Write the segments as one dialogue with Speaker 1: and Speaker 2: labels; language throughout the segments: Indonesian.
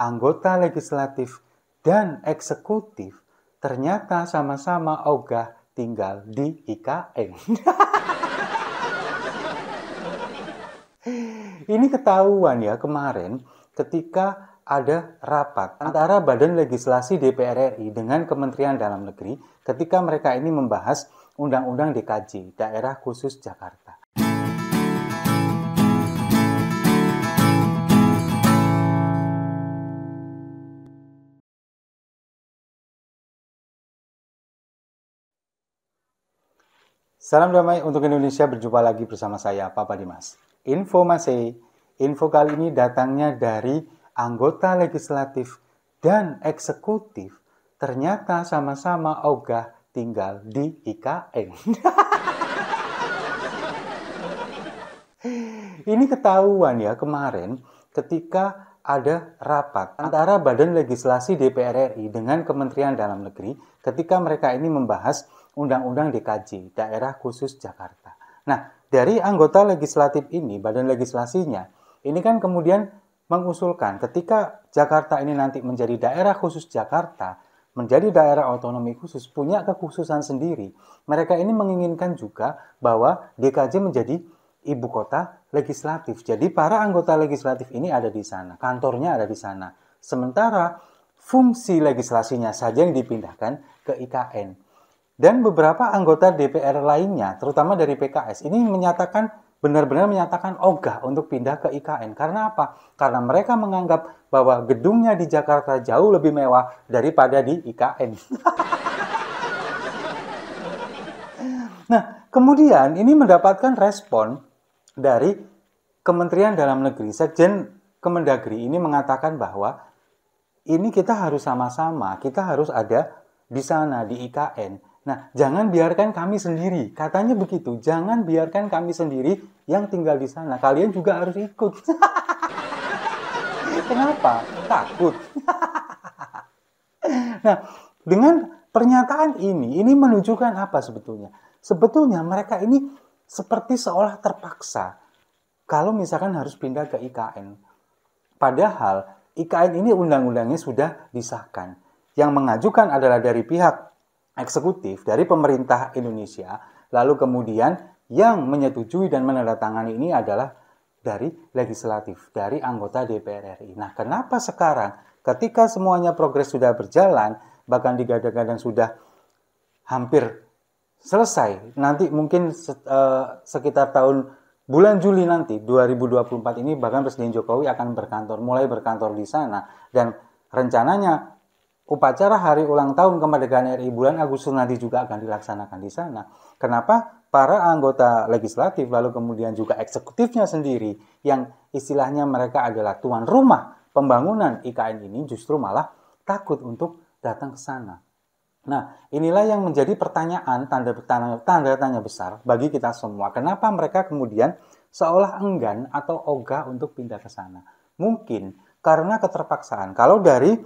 Speaker 1: anggota legislatif dan eksekutif ternyata sama-sama ogah tinggal di IKN. Ini ketahuan ya kemarin ketika ada rapat antara Badan Legislasi DPR RI dengan Kementerian Dalam Negeri ketika mereka ini membahas Undang-Undang DKJ, Daerah Khusus Jakarta. Salam damai untuk Indonesia, berjumpa lagi bersama saya Papa Dimas. Info masih, info kali ini datangnya dari anggota legislatif dan eksekutif ternyata sama-sama ogah tinggal di IKN. ini ketahuan ya kemarin ketika ada rapat antara Badan Legislasi DPR RI dengan Kementerian Dalam Negeri ketika mereka ini membahas Undang-Undang DKJ, Daerah Khusus Jakarta. Nah, dari anggota legislatif ini, Badan Legislasinya, ini kan kemudian mengusulkan ketika Jakarta ini nanti menjadi daerah khusus Jakarta, menjadi daerah otonomi khusus, punya kekhususan sendiri. Mereka ini menginginkan juga bahwa DKJ menjadi ibu kota legislatif. Jadi para anggota legislatif ini ada di sana, kantornya ada di sana. Sementara fungsi legislasinya saja yang dipindahkan ke IKN. Dan beberapa anggota DPR lainnya, terutama dari PKS, ini menyatakan benar-benar menyatakan ogah untuk pindah ke IKN. Karena apa? Karena mereka menganggap bahwa gedungnya di Jakarta jauh lebih mewah daripada di IKN. nah, kemudian ini mendapatkan respon dari Kementerian Dalam Negeri. Sekjen Kemendagri ini mengatakan bahwa ini kita harus sama-sama, kita harus ada di sana di IKN. Nah, jangan biarkan kami sendiri. Katanya begitu, jangan biarkan kami sendiri yang tinggal di sana. Kalian juga harus ikut. Kenapa? Takut. nah, dengan pernyataan ini, ini menunjukkan apa sebetulnya? Sebetulnya mereka ini seperti seolah terpaksa kalau misalkan harus pindah ke IKN. Padahal IKN ini undang-undangnya sudah disahkan. Yang mengajukan adalah dari pihak eksekutif dari pemerintah Indonesia, lalu kemudian yang menyetujui dan menandatangani ini adalah dari legislatif, dari anggota DPR RI. Nah, kenapa sekarang ketika semuanya progres sudah berjalan, bahkan digadang-gadang sudah hampir selesai nanti mungkin uh, sekitar tahun bulan Juli nanti 2024 ini bahkan Presiden Jokowi akan berkantor mulai berkantor di sana dan rencananya upacara hari ulang tahun kemerdekaan RI bulan Agustus nanti juga akan dilaksanakan di sana. Kenapa? Para anggota legislatif lalu kemudian juga eksekutifnya sendiri yang istilahnya mereka adalah tuan rumah pembangunan IKN ini justru malah takut untuk datang ke sana Nah, inilah yang menjadi pertanyaan tanda, tanda, tanda tanya besar bagi kita semua. Kenapa mereka kemudian seolah enggan atau ogah untuk pindah ke sana? Mungkin karena keterpaksaan. Kalau dari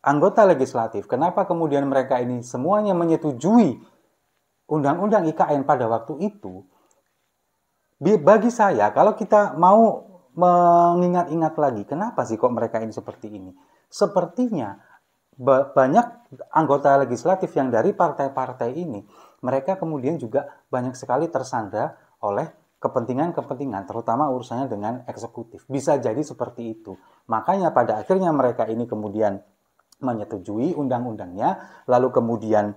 Speaker 1: anggota legislatif, kenapa kemudian mereka ini semuanya menyetujui undang-undang IKN pada waktu itu? Bagi saya, kalau kita mau mengingat-ingat lagi, kenapa sih kok mereka ini seperti ini? Sepertinya banyak anggota legislatif yang dari partai-partai ini, mereka kemudian juga banyak sekali tersandra oleh kepentingan-kepentingan, terutama urusannya dengan eksekutif. Bisa jadi seperti itu. Makanya pada akhirnya mereka ini kemudian menyetujui undang-undangnya, lalu kemudian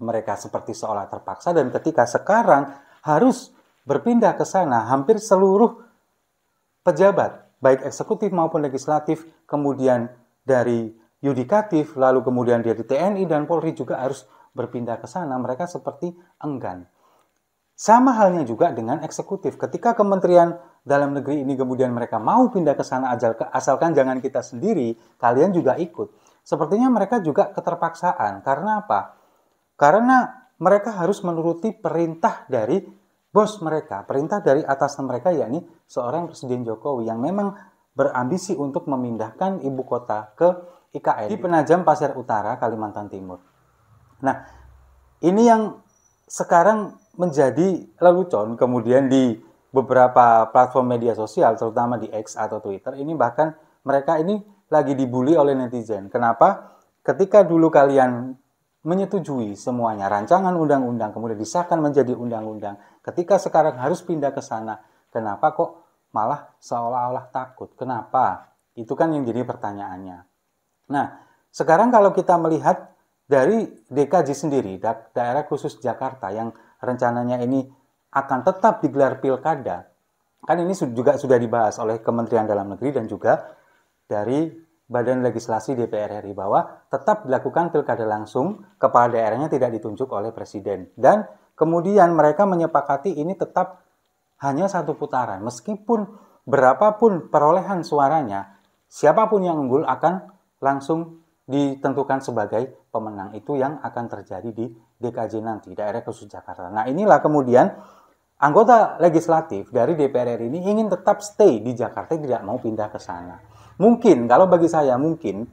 Speaker 1: mereka seperti seolah terpaksa dan ketika sekarang harus berpindah ke sana, hampir seluruh pejabat, baik eksekutif maupun legislatif, kemudian dari yudikatif, lalu kemudian dia di TNI dan Polri juga harus berpindah ke sana, mereka seperti enggan. Sama halnya juga dengan eksekutif. Ketika Kementerian Dalam Negeri ini kemudian mereka mau pindah ke sana asalkan jangan kita sendiri, kalian juga ikut. Sepertinya mereka juga keterpaksaan. Karena apa? Karena mereka harus menuruti perintah dari bos mereka, perintah dari atas mereka yakni seorang Presiden Jokowi yang memang berambisi untuk memindahkan ibu kota ke IKN di Penajam Pasir Utara Kalimantan Timur. Nah, ini yang sekarang menjadi lelucon kemudian di beberapa platform media sosial terutama di X atau Twitter ini bahkan mereka ini lagi dibully oleh netizen. Kenapa? Ketika dulu kalian menyetujui semuanya rancangan undang-undang kemudian disahkan menjadi undang-undang, ketika sekarang harus pindah ke sana, kenapa kok malah seolah-olah takut? Kenapa? Itu kan yang jadi pertanyaannya. Nah, sekarang kalau kita melihat dari DKJ sendiri, da daerah khusus Jakarta yang rencananya ini akan tetap digelar pilkada, kan ini juga sudah dibahas oleh Kementerian Dalam Negeri dan juga dari Badan Legislasi DPR RI bahwa tetap dilakukan pilkada langsung, kepala daerahnya tidak ditunjuk oleh presiden. Dan kemudian mereka menyepakati ini tetap hanya satu putaran, meskipun berapapun perolehan suaranya, siapapun yang unggul akan langsung ditentukan sebagai pemenang itu yang akan terjadi di DKJ nanti, daerah khusus Jakarta. Nah inilah kemudian anggota legislatif dari DPR RI ini ingin tetap stay di Jakarta, tidak mau pindah ke sana. Mungkin, kalau bagi saya mungkin,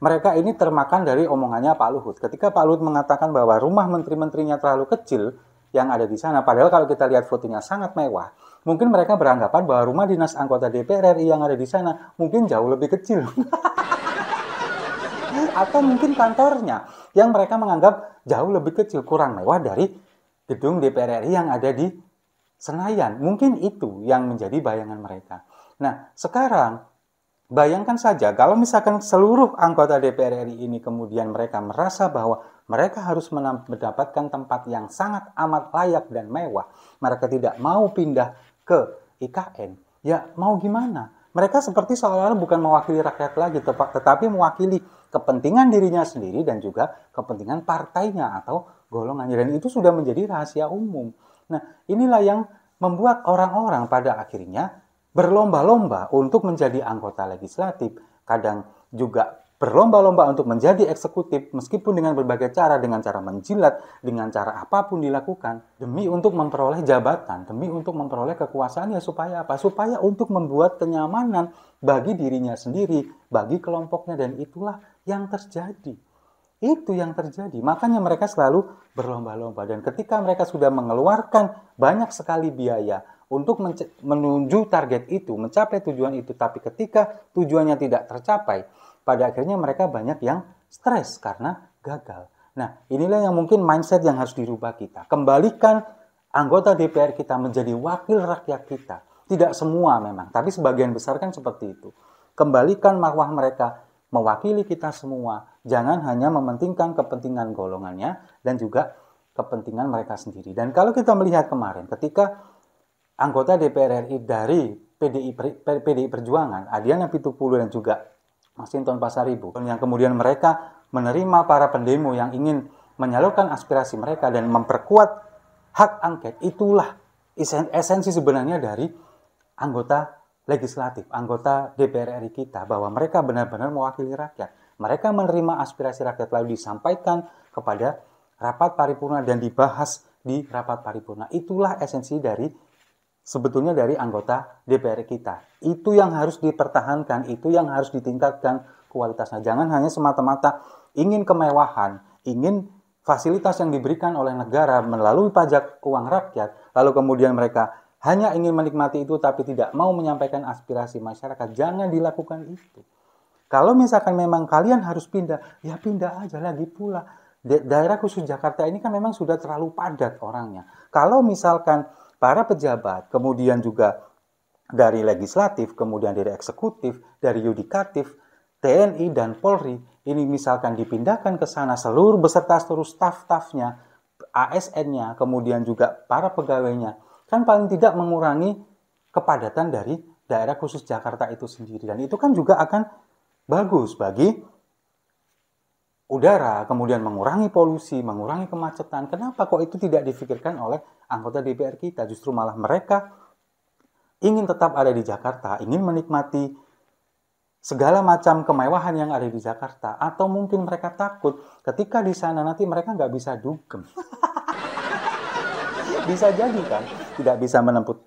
Speaker 1: mereka ini termakan dari omongannya Pak Luhut. Ketika Pak Luhut mengatakan bahwa rumah menteri-menterinya terlalu kecil yang ada di sana, padahal kalau kita lihat fotonya sangat mewah, mungkin mereka beranggapan bahwa rumah dinas anggota DPR RI yang ada di sana mungkin jauh lebih kecil. atau mungkin kantornya yang mereka menganggap jauh lebih kecil, kurang mewah dari gedung DPR RI yang ada di Senayan. Mungkin itu yang menjadi bayangan mereka. Nah, sekarang Bayangkan saja kalau misalkan seluruh anggota DPR RI ini kemudian mereka merasa bahwa mereka harus mendapatkan tempat yang sangat amat layak dan mewah, mereka tidak mau pindah ke IKN, ya mau gimana? Mereka seperti seolah-olah bukan mewakili rakyat lagi, tetapi mewakili kepentingan dirinya sendiri dan juga kepentingan partainya atau golongannya. Dan itu sudah menjadi rahasia umum. Nah, inilah yang membuat orang-orang pada akhirnya berlomba-lomba untuk menjadi anggota legislatif. Kadang juga berlomba-lomba untuk menjadi eksekutif meskipun dengan berbagai cara, dengan cara menjilat, dengan cara apapun dilakukan demi untuk memperoleh jabatan, demi untuk memperoleh kekuasaan ya supaya apa? Supaya untuk membuat kenyamanan bagi dirinya sendiri, bagi kelompoknya dan itulah yang terjadi. Itu yang terjadi. Makanya mereka selalu berlomba-lomba dan ketika mereka sudah mengeluarkan banyak sekali biaya untuk menuju target itu, mencapai tujuan itu, tapi ketika tujuannya tidak tercapai, pada akhirnya mereka banyak yang stres karena gagal. Nah, inilah yang mungkin mindset yang harus dirubah kita. Kembalikan anggota DPR kita menjadi wakil rakyat kita. Tidak semua memang, tapi sebagian besar kan seperti itu. Kembalikan marwah mereka mewakili kita semua. Jangan hanya mementingkan kepentingan golongannya dan juga kepentingan mereka sendiri. Dan kalau kita melihat kemarin ketika anggota DPR RI dari PDI, PDI Perjuangan, Adiana Pitupulu dan juga Masinton Pasaribu yang kemudian mereka menerima para pendemo yang ingin menyalurkan aspirasi mereka dan memperkuat hak angket itulah esensi sebenarnya dari anggota legislatif, anggota DPR RI kita bahwa mereka benar-benar mewakili rakyat. Mereka menerima aspirasi rakyat lalu disampaikan kepada rapat paripurna dan dibahas di rapat paripurna. Itulah esensi dari sebetulnya dari anggota DPR kita. Itu yang harus dipertahankan, itu yang harus ditingkatkan kualitasnya. Jangan hanya semata-mata ingin kemewahan, ingin fasilitas yang diberikan oleh negara melalui pajak uang rakyat, lalu kemudian mereka hanya ingin menikmati itu tapi tidak mau menyampaikan aspirasi masyarakat. Jangan dilakukan itu. Kalau misalkan memang kalian harus pindah, ya pindah aja lagi pula. daerah khusus Jakarta ini kan memang sudah terlalu padat orangnya. Kalau misalkan para pejabat, kemudian juga dari legislatif, kemudian dari eksekutif, dari yudikatif, TNI dan Polri ini misalkan dipindahkan ke sana seluruh beserta seluruh staf-stafnya, ASN-nya, kemudian juga para pegawainya, kan paling tidak mengurangi kepadatan dari daerah khusus Jakarta itu sendiri dan itu kan juga akan bagus bagi udara, kemudian mengurangi polusi, mengurangi kemacetan. Kenapa kok itu tidak difikirkan oleh anggota DPR kita? Justru malah mereka ingin tetap ada di Jakarta, ingin menikmati segala macam kemewahan yang ada di Jakarta, atau mungkin mereka takut ketika di sana nanti mereka nggak bisa dugem. bisa jadi kan, tidak bisa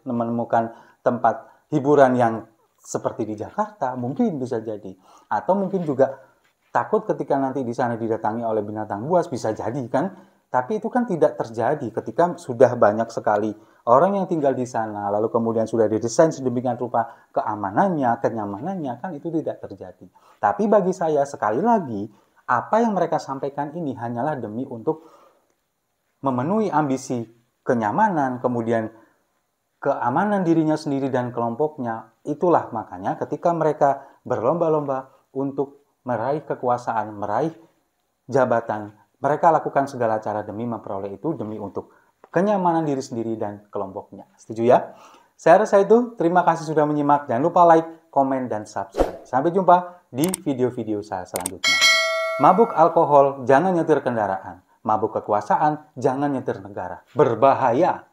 Speaker 1: menemukan tempat hiburan yang seperti di Jakarta, mungkin bisa jadi, atau mungkin juga Takut ketika nanti di sana didatangi oleh binatang buas bisa jadi kan? Tapi itu kan tidak terjadi ketika sudah banyak sekali orang yang tinggal di sana, lalu kemudian sudah didesain sedemikian rupa keamanannya, kenyamanannya, kan itu tidak terjadi. Tapi bagi saya, sekali lagi, apa yang mereka sampaikan ini hanyalah demi untuk memenuhi ambisi kenyamanan, kemudian keamanan dirinya sendiri dan kelompoknya. Itulah makanya ketika mereka berlomba-lomba untuk meraih kekuasaan, meraih jabatan. Mereka lakukan segala cara demi memperoleh itu, demi untuk kenyamanan diri sendiri dan kelompoknya. Setuju ya? Saya rasa itu. Terima kasih sudah menyimak. Jangan lupa like, komen, dan subscribe. Sampai jumpa di video-video saya selanjutnya. Mabuk alkohol, jangan nyetir kendaraan. Mabuk kekuasaan, jangan nyetir negara. Berbahaya.